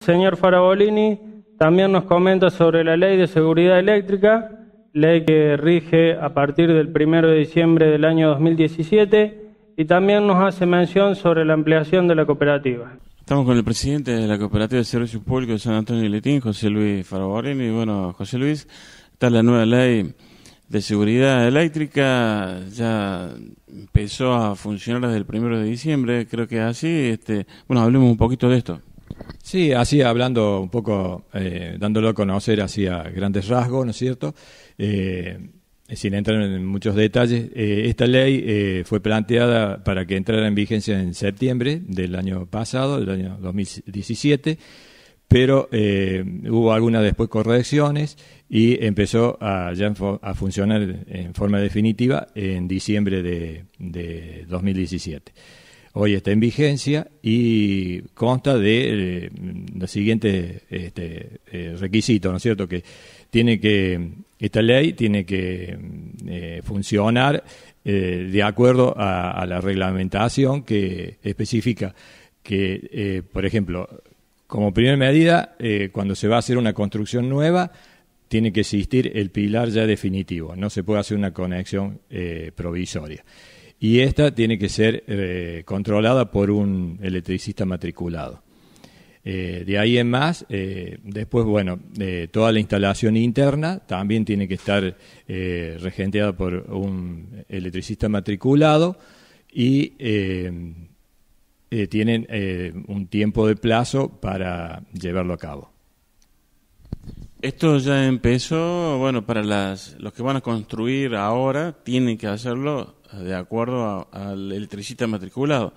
señor Farabolini también nos comenta sobre la ley de seguridad eléctrica, ley que rige a partir del 1 de diciembre del año 2017, y también nos hace mención sobre la ampliación de la cooperativa. Estamos con el presidente de la Cooperativa de Servicios Públicos de San Antonio de Letín, José Luis Farabolini. Bueno, José Luis, está la nueva ley de seguridad eléctrica, ya empezó a funcionar desde el 1 de diciembre, creo que así. Este, bueno, hablemos un poquito de esto. Sí, así hablando un poco, eh, dándolo a conocer así grandes rasgos, ¿no es cierto? Eh, sin entrar en muchos detalles, eh, esta ley fue planteada para que entrara en vigencia en septiembre del año pasado, del año 2017, pero hubo algunas después correcciones y empezó a, ya a funcionar en forma definitiva en diciembre de, de 2017 hoy está en vigencia y consta de siguiente eh, los siguientes este, eh, ¿no es cierto? Que tiene que esta ley tiene que mm, eh, funcionar de acuerdo a, a, la reglamentación que especifica que, por ejemplo, como primera medida, cuando se va a hacer una construcción nueva, tiene que existir el pilar ya definitivo, no se puede hacer una conexión provisoria y esta tiene que ser eh, controlada por un electricista matriculado. Eh, de ahí en más, eh, después, bueno, toda la instalación interna también tiene que estar regenteada por un electricista matriculado y tienen un tiempo de plazo para llevarlo a cabo. Esto ya empezó, bueno, para las, los que van a construir ahora tienen que hacerlo de acuerdo al electricista matriculado.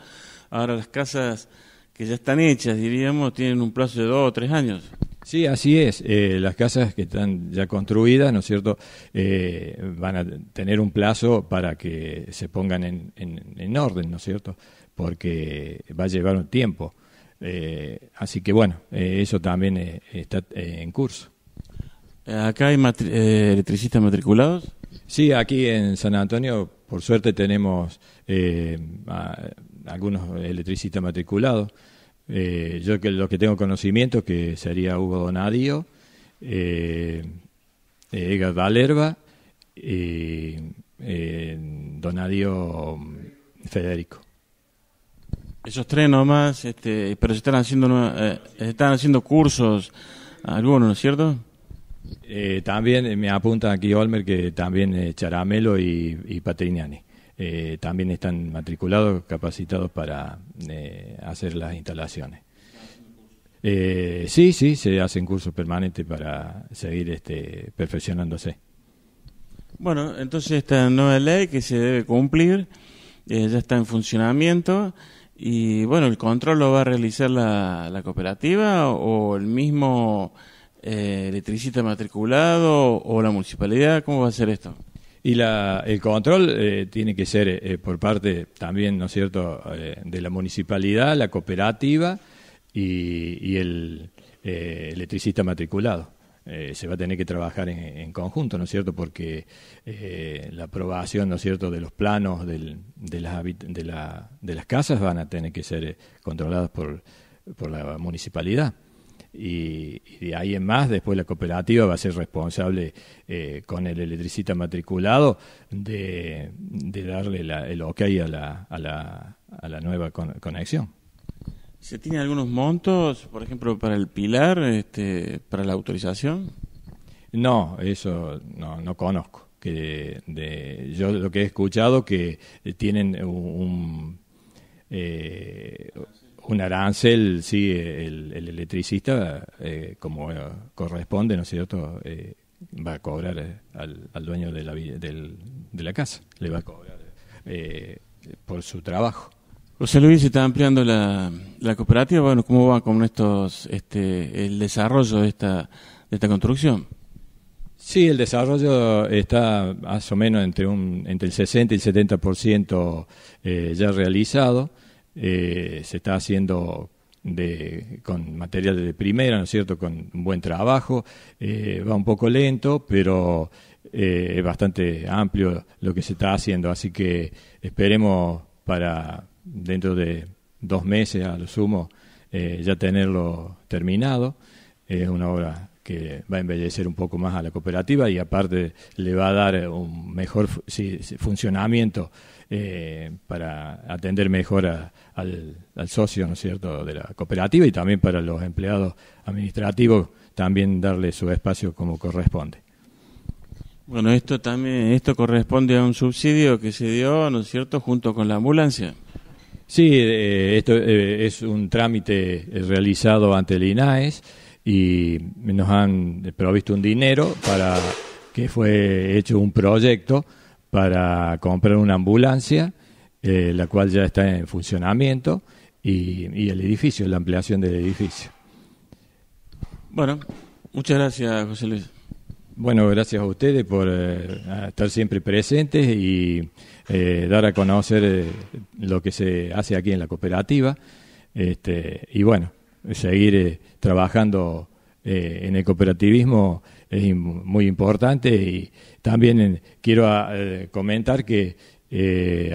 Ahora las casas que ya están hechas, diríamos, tienen un plazo de dos o tres años. Sí, así es. Eh, las casas que están ya construidas, ¿no es cierto?, eh, van a tener un plazo para que se pongan en, en, orden, ¿no es cierto?, porque va a llevar un tiempo. Eh, así que bueno, eso también está en curso. Eh, ¿Acá hay eh, electricistas matriculados? Sí, aquí en San Antonio, por suerte, tenemos eh, algunos electricistas matriculados. Eh, yo que lo que tengo conocimiento que sería Hugo Donadio, eh, Edgar Valerva y Donadio mm, Federico. Esos tres nomás, este, pero se están haciendo, están haciendo cursos algunos, ¿no es cierto? Eh, también eh, me apunta aquí Olmer que también eh, Charamelo y, y Patrignani también están matriculados, capacitados para hacer las instalaciones. sí, sí, se hacen cursos permanentes para seguir este, perfeccionándose. Bueno, entonces esta nueva ley que se debe cumplir ya está en funcionamiento y bueno, el control lo va a realizar la cooperativa o el mismo eh, electricista matriculado o la municipalidad? ¿Cómo va a ser esto? Y el control eh, tiene que ser eh, por parte también, ¿no es cierto?, eh, de la municipalidad, la cooperativa y, el electricista matriculado. se va a tener que trabajar en, conjunto, ¿no es cierto? Porque la aprobación, ¿no es cierto?, de los planos de, las de, de las casas van a tener que ser controladas por, por la municipalidad y, de ahí en más después la cooperativa va a ser responsable eh, con el electricista matriculado de, de darle la, el ok a la, a la, a la nueva conexión. ¿Se tiene algunos montos, por ejemplo, para el pilar, este, para la autorización? No, eso no, no conozco. Que yo lo que he escuchado que tienen un, un eh, un arancel, sí, el, electricista, eh, como eh, corresponde, ¿no es cierto?, eh, va a cobrar al, dueño de la, casa, le va a cobrar por su trabajo. José Luis, se está ampliando la, cooperativa, bueno, ¿cómo va con estos, este, el desarrollo de esta, de esta construcción? Sí, el desarrollo está más o menos entre, un, entre el 60 y el 70% eh, ya realizado. Eh, se está haciendo con materiales de primera, ¿no es cierto?, con un buen trabajo, eh, va un poco lento, pero eh, es bastante amplio lo que se está haciendo, así que esperemos para dentro de dos meses a lo sumo ya tenerlo terminado, es una obra que va a embellecer un poco más a la cooperativa y aparte le va a dar eh, un mejor funcionamiento eh, para atender mejor al, socio, ¿no es cierto?, de la cooperativa y también para los empleados administrativos también darle su espacio como corresponde. Bueno, esto también esto corresponde a un subsidio que se dio, ¿no es cierto?, junto con la ambulancia. Sí, eh, esto es un trámite realizado ante el INAES y nos han provisto un dinero para que fue hecho un proyecto para comprar una ambulancia, eh, la cual ya está en funcionamiento, y, el edificio, la ampliación del edificio. Bueno, muchas gracias, José Luis. Bueno, gracias a ustedes por eh, estar siempre presentes y eh, dar a conocer lo que se hace aquí en la cooperativa. Este, y bueno, seguir eh, trabajando eh, en el cooperativismo es muy importante y también eh, quiero ah, comentar que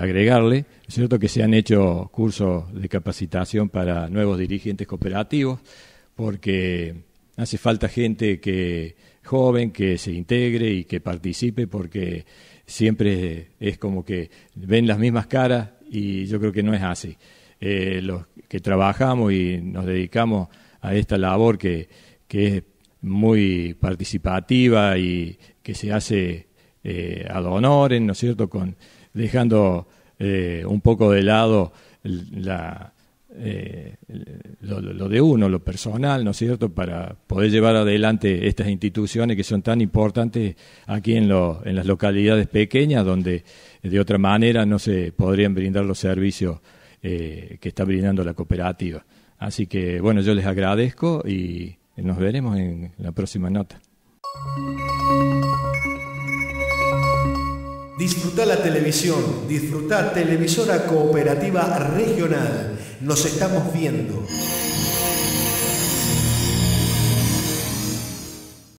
agregarle, es cierto que se han hecho cursos de capacitación para nuevos dirigentes cooperativos porque hace falta gente que joven que se integre y que participe porque siempre es como que ven las mismas caras y yo creo que no es así. Eh, los que trabajamos y nos dedicamos a esta labor que, es muy participativa y que se hace a eh, ad ¿no es cierto?, con dejando eh, un poco de lado lo, de uno, lo personal, ¿no es cierto?, para poder llevar adelante estas instituciones que son tan importantes aquí en, en las localidades pequeñas, donde de otra manera no se podrían brindar los servicios eh, que está brindando la cooperativa. Así que bueno, yo les agradezco y nos veremos en la próxima nota. Disfruta la televisión, disfruta Televisora Cooperativa Regional. Nos estamos viendo.